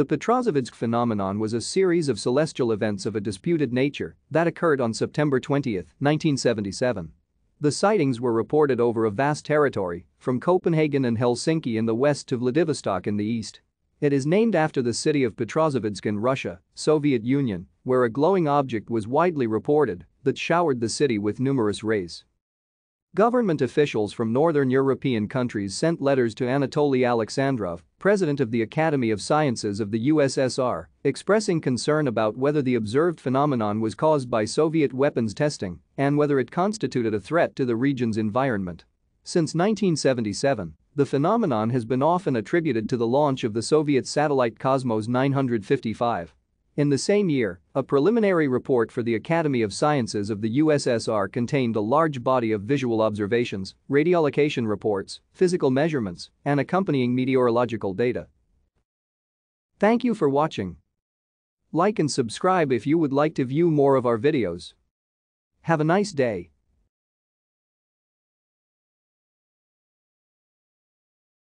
The Petrozavodsk phenomenon was a series of celestial events of a disputed nature that occurred on September 20, 1977. The sightings were reported over a vast territory, from Copenhagen and Helsinki in the west to Vladivostok in the east. It is named after the city of Petrozavodsk in Russia, Soviet Union, where a glowing object was widely reported that showered the city with numerous rays. Government officials from northern European countries sent letters to Anatoly Alexandrov, president of the Academy of Sciences of the USSR, expressing concern about whether the observed phenomenon was caused by Soviet weapons testing and whether it constituted a threat to the region's environment. Since 1977, the phenomenon has been often attributed to the launch of the Soviet satellite Cosmos 955. In the same year, a preliminary report for the Academy of Sciences of the USSR contained a large body of visual observations, radiolocation reports, physical measurements, and accompanying meteorological data. Thank you for watching. Like and subscribe if you would like to view more of our videos. Have a nice day.